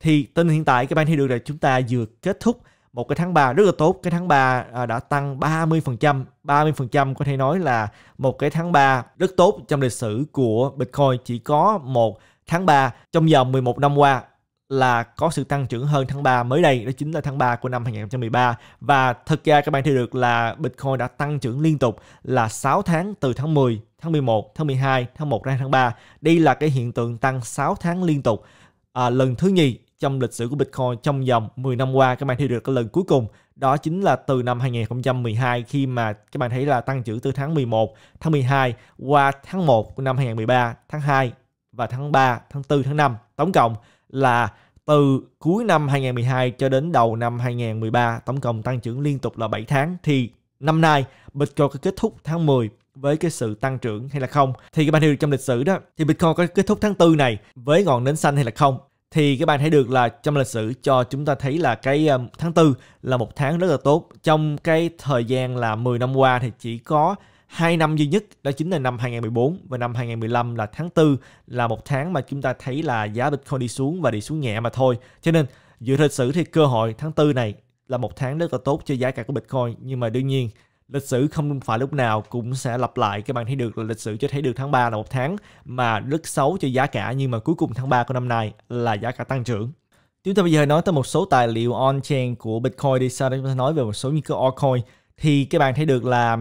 thì tình hiện tại các bạn thấy được là chúng ta vừa kết thúc một cái tháng 3 rất là tốt cái tháng 3 à, đã tăng 30% 30% có thể nói là một cái tháng 3 rất tốt trong lịch sử của Bitcoin chỉ có một tháng 3 trong vòng 11 năm qua là có sự tăng trưởng hơn tháng 3 mới đây đó chính là tháng 3 của năm 2013 và thực ra các bạn thấy được là Bitcoin đã tăng trưởng liên tục là 6 tháng từ tháng 10, tháng 11, tháng 12, tháng 1 ra tháng 3. Đây là cái hiện tượng tăng 6 tháng liên tục à, lần thứ nhì trong lịch sử của Bitcoin trong vòng 10 năm qua các bạn thấy được cái lần cuối cùng đó chính là từ năm 2012 khi mà các bạn thấy là tăng trưởng từ tháng 11, tháng 12 qua tháng 1 của năm 2013, tháng 2 và tháng 3, tháng 4, tháng 5. Tổng cộng là từ cuối năm 2012 cho đến đầu năm 2013 tổng cộng tăng trưởng liên tục là 7 tháng thì năm nay Bitcoin có kết thúc tháng 10 với cái sự tăng trưởng hay là không thì các bạn hiểu trong lịch sử đó thì Bitcoin có kết thúc tháng 4 này với ngọn nến xanh hay là không thì các bạn thấy được là trong lịch sử cho chúng ta thấy là cái tháng 4 là một tháng rất là tốt. Trong cái thời gian là 10 năm qua thì chỉ có hai năm duy nhất đó chính là năm 2014 và năm 2015 là tháng 4 là một tháng mà chúng ta thấy là giá Bitcoin đi xuống và đi xuống nhẹ mà thôi. Cho nên dựa trên lịch sử thì cơ hội tháng 4 này là một tháng rất là tốt cho giá cả của Bitcoin nhưng mà đương nhiên lịch sử không phải lúc nào cũng sẽ lặp lại các bạn thấy được là lịch sử cho thấy được tháng 3 là một tháng mà rất xấu cho giá cả nhưng mà cuối cùng tháng 3 của năm nay là giá cả tăng trưởng chúng ta bây giờ nói tới một số tài liệu on-chain của Bitcoin đi sau đó chúng ta nói về một số những cái altcoin thì các bạn thấy được là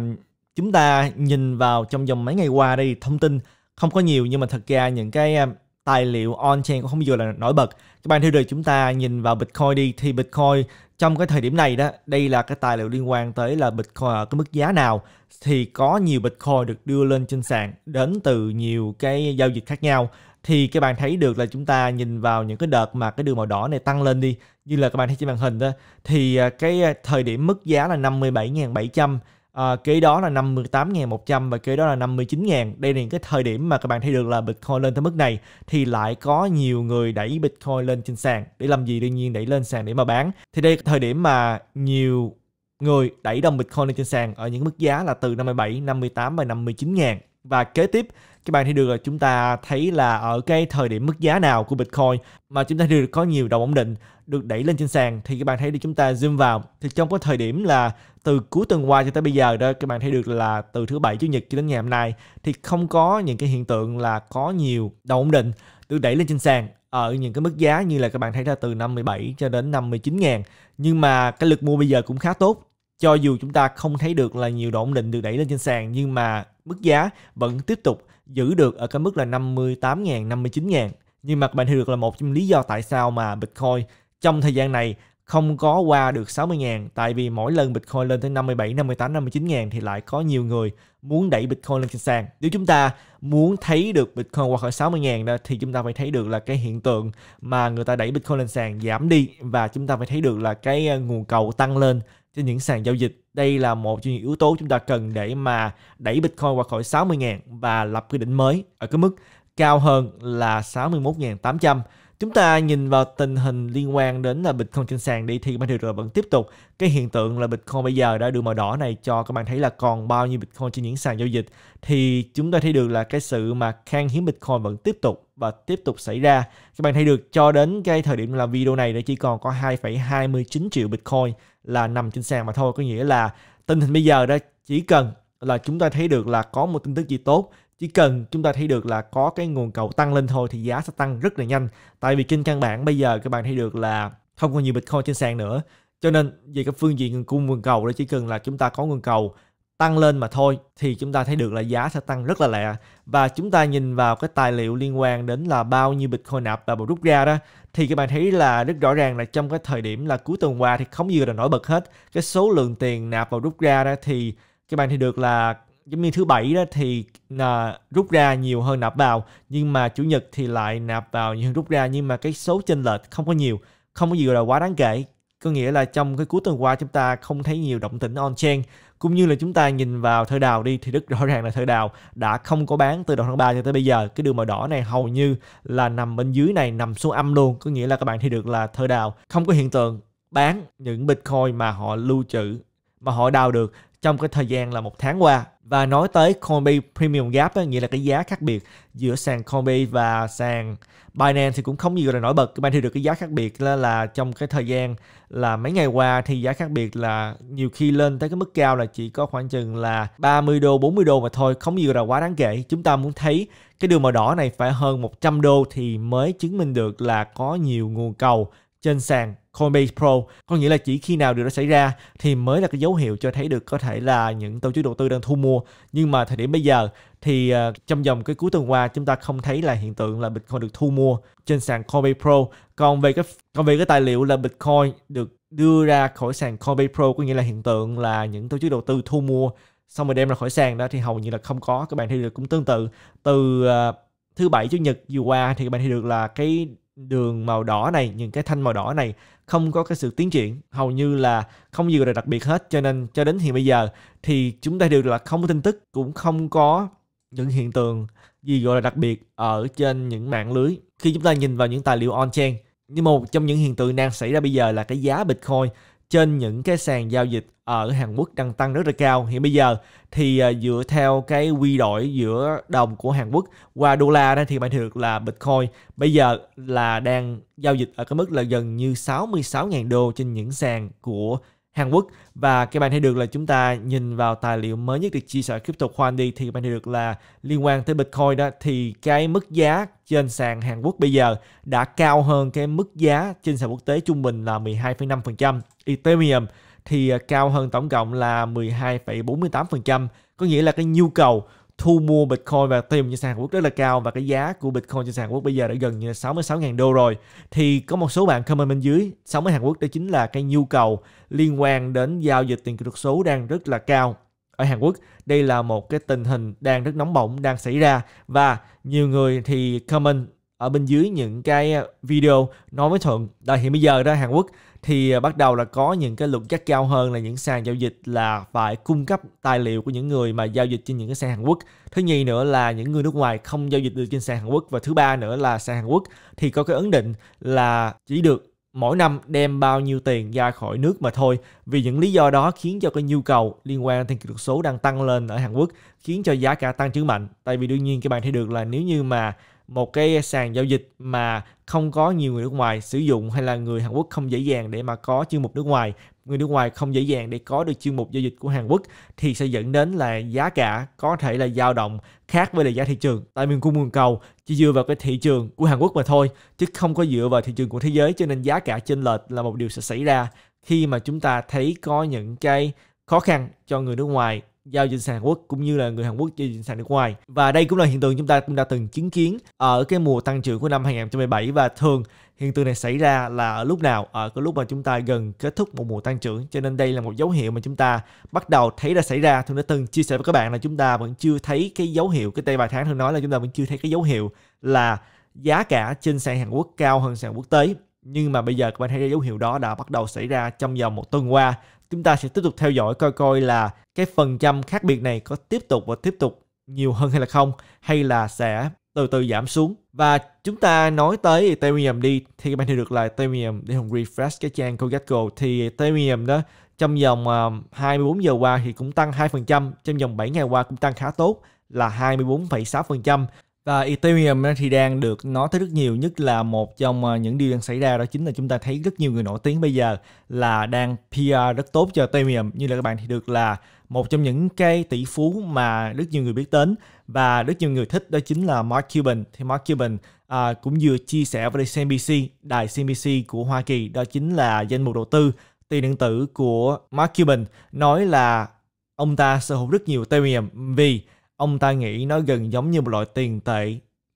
chúng ta nhìn vào trong vòng mấy ngày qua đây thông tin không có nhiều nhưng mà thật ra những cái à, tài liệu on-chain cũng không vừa là nổi bật. Các bạn theo được chúng ta nhìn vào Bitcoin đi thì Bitcoin trong cái thời điểm này đó, đây là cái tài liệu liên quan tới là Bitcoin ở cái mức giá nào thì có nhiều Bitcoin được đưa lên trên sàn đến từ nhiều cái giao dịch khác nhau thì các bạn thấy được là chúng ta nhìn vào những cái đợt mà cái đường màu đỏ này tăng lên đi như là các bạn thấy trên màn hình đó thì à, cái à, thời điểm mức giá là 57.700 À, kế đó là 58.100 và kế đó là 59.000. Đây là những cái thời điểm mà các bạn thấy được là Bitcoin lên tới mức này thì lại có nhiều người đẩy Bitcoin lên trên sàn. Để làm gì? Đương nhiên đẩy lên sàn để mà bán. Thì đây là thời điểm mà nhiều người đẩy đồng Bitcoin lên trên sàn ở những mức giá là từ 57, 58 và 59 ngàn. Và kế tiếp các bạn thấy được là chúng ta thấy là ở cái thời điểm mức giá nào của Bitcoin mà chúng ta được có nhiều đồng ổn định được đẩy lên trên sàn thì các bạn thấy được chúng ta zoom vào thì trong cái thời điểm là từ cuối tuần qua cho tới bây giờ đó các bạn thấy được là từ thứ bảy chủ nhật cho đến ngày hôm nay thì không có những cái hiện tượng là có nhiều đồng ổn định được đẩy lên trên sàn ở những cái mức giá như là các bạn thấy ra từ 57 cho đến 59 ngàn nhưng mà cái lực mua bây giờ cũng khá tốt cho dù chúng ta không thấy được là nhiều độ ổn định được đẩy lên trên sàn nhưng mà mức giá vẫn tiếp tục giữ được ở cái mức là 58.000, 59.000. Nhưng mà các bạn hiểu được là một trong lý do tại sao mà Bitcoin trong thời gian này không có qua được 60.000 tại vì mỗi lần Bitcoin lên tới 57, 58, 59.000 thì lại có nhiều người muốn đẩy Bitcoin lên trên sàn. Nếu chúng ta muốn thấy được Bitcoin qua khỏi 60.000 đó thì chúng ta phải thấy được là cái hiện tượng mà người ta đẩy Bitcoin lên sàn giảm đi và chúng ta phải thấy được là cái ờ, nguồn cầu tăng lên trên những sàn giao dịch. Đây là một trong những yếu tố chúng ta cần để mà đẩy Bitcoin qua khỏi 60.000 và lập quy đỉnh mới ở cái mức cao hơn là 61.800 Chúng ta nhìn vào tình hình liên quan đến là Bitcoin trên sàn đi thì ban điều rồi vẫn tiếp tục cái hiện tượng là Bitcoin bây giờ đã được màu đỏ này cho các bạn thấy là còn bao nhiêu Bitcoin trên những sàn giao dịch thì chúng ta thấy được là cái sự mà khan hiếm Bitcoin vẫn tiếp tục và tiếp tục xảy ra. Các bạn thấy được cho đến cái thời điểm làm video này đã chỉ còn có 2,29 triệu Bitcoin là nằm trên sàn mà thôi, có nghĩa là tình hình bây giờ đó chỉ cần là chúng ta thấy được là có một tin tức gì tốt chỉ cần chúng ta thấy được là có cái nguồn cầu tăng lên thôi thì giá sẽ tăng rất là nhanh tại vì trên căn bản bây giờ các bạn thấy được là không còn nhiều bitcoin trên sàn nữa cho nên về cái phương diện nguồn cung nguồn cầu đó chỉ cần là chúng ta có nguồn cầu tăng lên mà thôi thì chúng ta thấy được là giá sẽ tăng rất là lẹ và chúng ta nhìn vào cái tài liệu liên quan đến là bao nhiêu bitcoin nạp và rút ra đó thì các bạn thấy là rất rõ ràng là trong cái thời điểm là cuối tuần qua thì không gì là nổi bật hết cái số lượng tiền nạp vào rút ra đó thì các bạn thấy được là giống như thứ bảy đó thì là rút ra nhiều hơn nạp vào nhưng mà chủ nhật thì lại nạp vào nhiều hơn rút ra nhưng mà cái số chênh lệch không có nhiều không có gì gọi là quá đáng kể có nghĩa là trong cái cuối tuần qua chúng ta không thấy nhiều động tĩnh on chain cũng như là chúng ta nhìn vào thời đào đi thì rất rõ ràng là thời đào đã không có bán từ đầu tháng 3 cho tới bây giờ cái đường màu đỏ này hầu như là nằm bên dưới này nằm xuống âm luôn có nghĩa là các bạn thấy được là thời đào không có hiện tượng bán những bitcoin mà họ lưu trữ mà họ đào được trong cái thời gian là một tháng qua và nói tới Coinbase Premium Gap ấy, nghĩa là cái giá khác biệt giữa sàn Coinbase và sàn Binance thì cũng không gì gọi là nổi bật bạn thì được cái giá khác biệt là, là trong cái thời gian là mấy ngày qua thì giá khác biệt là nhiều khi lên tới cái mức cao là chỉ có khoảng chừng là 30 đô 40 đô mà thôi không gì gọi là quá đáng kể chúng ta muốn thấy cái đường màu đỏ này phải hơn 100 đô thì mới chứng minh được là có nhiều nguồn cầu trên sàn Coinbase Pro có nghĩa là chỉ khi nào điều đó xảy ra thì mới là cái dấu hiệu cho thấy được có thể là những tổ chức đầu tư đang thu mua nhưng mà thời điểm bây giờ thì ờ, trong vòng cái cuối tuần qua chúng ta không thấy là hiện tượng là Bitcoin được thu mua trên sàn Coinbase Pro còn về cái còn về cái tài liệu là Bitcoin được đưa ra khỏi sàn Coinbase Pro có nghĩa là hiện tượng là những tổ chức đầu tư thu mua xong rồi đem ra khỏi sàn đó thì hầu như là không có các bạn thấy được cũng tương tự từ ờ, thứ bảy chủ nhật vừa qua thì các bạn thấy được là cái đường màu đỏ này những cái thanh màu đỏ này không có cái sự tiến triển hầu như là không gì gọi là đặc biệt hết cho nên cho đến hiện bây giờ thì chúng ta đều là không có tin tức cũng không có những hiện tượng gì gọi là đặc biệt ở trên những mạng lưới khi chúng ta nhìn vào những tài liệu on chain nhưng một trong những hiện tượng đang xảy ra bây giờ là cái giá bitcoin trên những cái sàn giao dịch ở ờ, Hàn Quốc đang tăng rất là cao. Hiện bây giờ thì ờ, dựa theo cái quy đổi giữa đồng của Hàn Quốc qua đô la đó thì bạn thấy được là Bitcoin bây giờ là đang giao dịch ở cái mức là gần như 66.000 đô trên những sàn của Hàn Quốc và các bạn thấy được là chúng ta nhìn vào tài liệu mới nhất được chia sẻ Crypto Khoan đi thì bạn thấy được là liên quan tới Bitcoin đó thì cái mức giá trên sàn Hàn Quốc bây giờ đã cao hơn cái mức giá trên sàn quốc tế trung bình là 12,5%. Ethereum thì à, cao hơn tổng cộng là 12,48%, có nghĩa là cái nhu cầu thu mua Bitcoin và tiền trên sàn Hàn Quốc rất là cao và cái giá của Bitcoin trên sàn Hàn Quốc bây giờ đã gần như là 66.000 đô rồi. Thì có một số bạn comment bên dưới, sống ở Hàn Quốc đó chính là cái nhu cầu liên quan đến giao dịch tiền kỹ thuật số đang rất là cao. Ở Hàn Quốc, đây là một cái tình hình đang rất nóng bỏng đang xảy ra và nhiều người thì comment ở bên dưới những cái à, video nói với thuận là hiện bây giờ đó hàn quốc thì à, bắt đầu là có những cái luật cắt cao hơn là những sàn giao dịch là phải cung cấp tài liệu của những người mà giao dịch trên những cái sàn Hàn Quốc. Thứ nhì nữa là những người nước ngoài không giao dịch được trên sàn Hàn Quốc và thứ ba nữa là sàn Hàn Quốc thì có cái ấn định là chỉ được mỗi năm đem bao nhiêu tiền ra khỏi nước mà thôi. Vì những lý do đó khiến cho cái nhu cầu liên quan đến kỹ thuật số đang tăng lên ở Hàn Quốc khiến cho giá cả tăng trưởng mạnh. Tại vì đương nhiên các bạn thấy được là nếu như mà một cái sàn giao dịch mà không có nhiều người nước ngoài sử dụng hay là người Hàn Quốc không dễ dàng để mà có chương mục nước ngoài người nước ngoài không dễ dàng để có được chuyên mục giao dịch của Hàn Quốc thì sẽ dẫn đến là giá cả có thể là dao động khác với là giá thị trường. Tại miền cung nguồn cầu chỉ dựa vào cái thị trường của Hàn Quốc mà thôi chứ không có dựa vào thị trường của thế giới cho nên giá cả chênh lệch là một điều sẽ xảy ra khi mà chúng ta thấy có những cái khó khăn cho người nước ngoài giao dịch sàn Hàn Quốc cũng như là người Hàn Quốc giao dịch sàn nước ngoài và đây cũng là hiện tượng chúng ta cũng đã từng chứng kiến ở cái mùa tăng trưởng của năm 2017 và thường hiện tượng này xảy ra là ở lúc nào ở ờ, cái lúc mà chúng ta gần kết thúc một mùa tăng trưởng cho nên đây là một dấu hiệu mà chúng ta bắt đầu thấy đã xảy ra tôi đã từng chia sẻ với các bạn là chúng ta vẫn chưa thấy cái dấu hiệu cái tay vài tháng thường nói là chúng ta vẫn chưa thấy cái dấu hiệu là giá cả trên sàn Hàn Quốc cao hơn sàn quốc tế nhưng mà bây giờ các bạn thấy cái dấu hiệu đó đã bắt đầu xảy ra trong vòng một tuần qua chúng ta sẽ tiếp tục theo dõi coi coi là cái phần trăm khác biệt này có tiếp tục và tiếp tục nhiều hơn hay là không hay là sẽ từ từ giảm xuống và chúng ta nói tới Ethereum đi thì các bạn hiểu được là Ethereum để hùng refresh cái trang CoinGecko thì Ethereum đó trong vòng 24 ờ, giờ qua thì cũng tăng 2%, trong vòng 7 ngày qua cũng tăng khá tốt là 24,6%. Và Ethereum thì đang được nói tới rất nhiều nhất là một trong à, những điều đang xảy ra đó chính là chúng ta thấy rất nhiều người nổi tiếng bây giờ là đang PR rất tốt cho Ethereum như là các bạn thì được là một trong những cái tỷ phú mà rất nhiều người biết đến và rất nhiều người thích đó chính là Mark Cuban thì Mark Cuban à, cũng vừa chia sẻ với CNBC đài CNBC của Hoa Kỳ đó chính là danh mục đầu tư tiền điện tử của Mark Cuban nói là ông ta sở hữu rất nhiều Ethereum vì Ông ta nghĩ nó gần giống như một loại tiền tệ.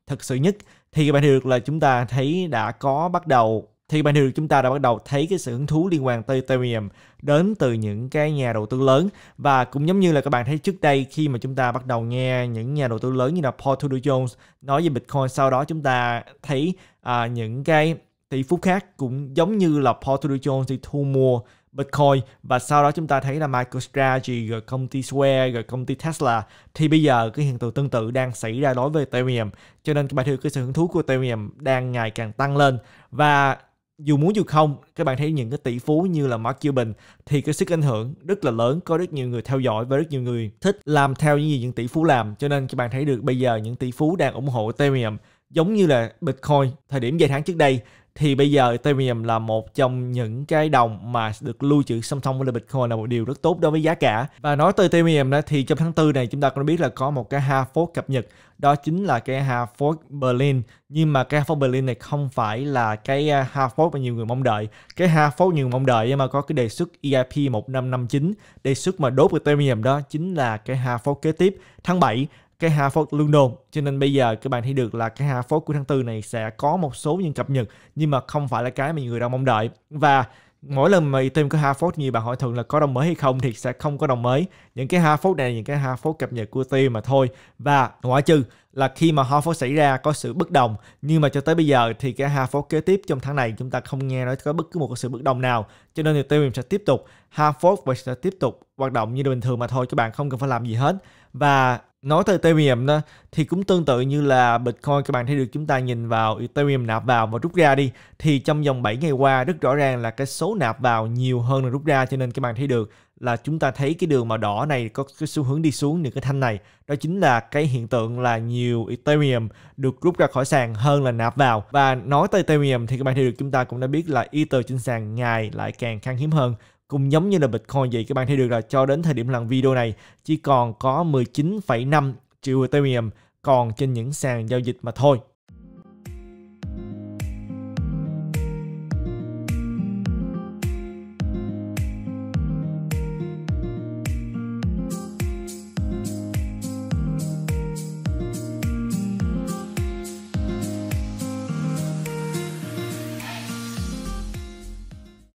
Thật sự nhất thì bạn được là chúng ta thấy đã có bắt đầu thì bạn được chúng ta đã bắt đầu thấy cái sự hứng thú liên quan tới Ethereum đến từ những cái nhà đầu tư lớn và cũng giống như là các bạn thấy trước đây khi mà chúng ta bắt đầu nghe những nhà đầu tư lớn như là Paul Tudor Jones nói về Bitcoin sau đó chúng ta thấy à, những cái tỷ phú khác cũng giống như là Paul Tudor Jones thì thu mua Bitcoin và sau đó chúng ta thấy là MicroStrategy rồi công ty Square rồi công ty Tesla thì bây giờ cái hiện tượng tương tự đang xảy ra đối với Ethereum cho nên các bạn thấy cái sự hứng thú của Ethereum đang ngày càng tăng lên và dù muốn dù không các bạn thấy những cái tỷ phú như là Mark Cuban thì cái sức ảnh hưởng rất là lớn có rất nhiều người theo dõi và rất nhiều người thích làm theo những gì những tỷ phú làm cho nên các bạn thấy được bây giờ những tỷ phú đang ủng hộ Ethereum giống như là Bitcoin thời điểm vài tháng trước đây thì bây giờ Ethereum là một trong những cái đồng mà được lưu trữ song song với Bitcoin là một điều rất tốt đối với giá cả. Và nói tới Ethereum đó thì trong tháng 4 này chúng ta cũng biết là có một cái hard fork cập nhật đó chính là cái hard fork Berlin nhưng mà cái hard fork Berlin này không phải là cái à, hard fork mà nhiều người mong đợi. Cái hard fork nhiều người mong đợi mà có cái đề xuất EIP 1559 đề xuất mà đốt Ethereum đó chính là cái hard fork kế tiếp tháng 7 cái hạ phốt đồn, cho nên bây giờ các bạn thấy được là cái hạ phốt của tháng tư này sẽ có một số những cập nhật nhưng mà không phải là cái mà nhiều người đang mong đợi và mỗi lần mà team của Harford như bạn hỏi thường là có đồng mới hay không thì sẽ không có đồng mới những cái Harford này những cái Harford cập nhật của team mà thôi và ngoại trừ là khi mà Harford xảy ra có sự bất đồng nhưng mà cho tới bây giờ thì cái Harford kế tiếp trong tháng này chúng ta không nghe nói có bất cứ một sự bất đồng nào cho nên thì team sẽ tiếp tục Harford và sẽ tiếp tục hoạt động như bình thường mà thôi các bạn không cần phải làm gì hết và nói tới Ethereum đó thì cũng tương tự như là Bitcoin các bạn thấy được chúng ta nhìn vào Ethereum nạp vào và rút ra đi thì trong vòng 7 ngày qua rất rõ ràng là cái số nạp vào nhiều hơn là rút ra cho nên các bạn thấy được là chúng ta thấy cái đường màu đỏ này có cái xu hướng đi xuống những cái thanh này đó chính là cái hiện tượng là nhiều Ethereum được rút ra khỏi sàn hơn là nạp vào và nói tới Ethereum thì các bạn thấy được chúng ta cũng đã biết là Ether trên sàn ngày lại càng khan hiếm hơn cũng giống như là Bitcoin vậy các bạn thấy được là cho đến thời điểm làm video này chỉ còn có 19,5 triệu Ethereum còn trên những sàn giao dịch mà thôi.